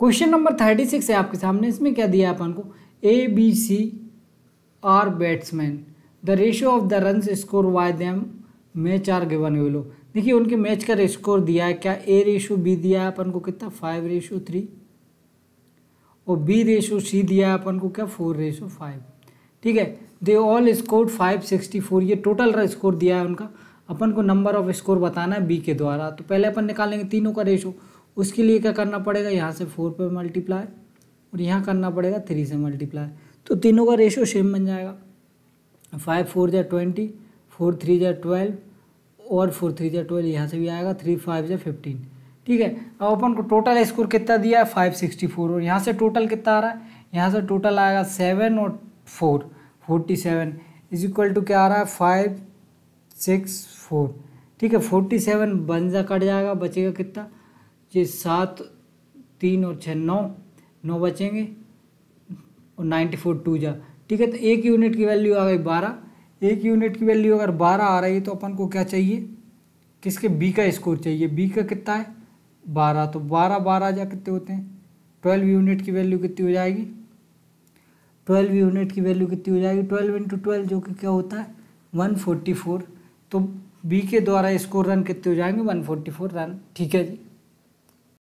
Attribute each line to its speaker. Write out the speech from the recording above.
Speaker 1: question number thirty six है आपके सामने इसमें क्या दिया अपन को A B C are batsman the ratio of the run score by them match are given लो देखिए उनके मैच का स्कोर दिया है क्या ए रेशो बी दिया है अपन को कितना फाइव रेशो थ्री और बी रेशो सी दिया है अपन को क्या फोर रेशो फाइव ठीक है they all score five sixty four ये टोटल स्कोर दिया है उनका अपन को नंबर ऑफ स्कोर बताना है बी के द्वारा तो पहले अपन निकालेंगे तीनों का रेशो उसके लिए क्या करना पड़ेगा यहाँ से फोर पे मल्टीप्लाई और यहाँ करना पड़ेगा थ्री से मल्टीप्लाई तो तीनों का रेशो सेम बन जाएगा फाइव फोर जै ट्वेंटी फोर थ्री जै ट्वेल्व और फोर थ्री जै ट्वेल्व यहाँ से भी आएगा थ्री फाइव जै फिफ्टीन ठीक है अब अपन को टोटल स्कोर कितना दिया है फाइव सिक्सटी फोर और यहाँ से टोटल कितना आ रहा है यहाँ से टोटल आएगा सेवन और four forty seven is equal to क्या आ रहा है फाइव सिक्स फोर ठीक है फोर्टी सेवन बन जा कट जाएगा बचेगा कितना ये सात तीन और छः नौ नौ बचेंगे और नाइन्टी फोर टू जा ठीक है तो एक यूनिट की वैल्यू आ गई बारह एक यूनिट की वैल्यू अगर बारह आ रही है तो अपन को क्या चाहिए किसके बी का स्कोर चाहिए बी का कितना है बारह तो बारह बारह जा कितने होते हैं ट्वेल्व यूनिट की वैल्यू कितनी हो जाएगी ट्वेल्व यूनिट की वैल्यू कितनी हो जाएगी ट्वेल्व इंटू ट्वेल्व जो कि क्या होता है वन फोर्टी फोर तो बी के द्वारा स्कोर रन कितने हो जाएंगे वन फोर्टी फोर रन ठीक है जी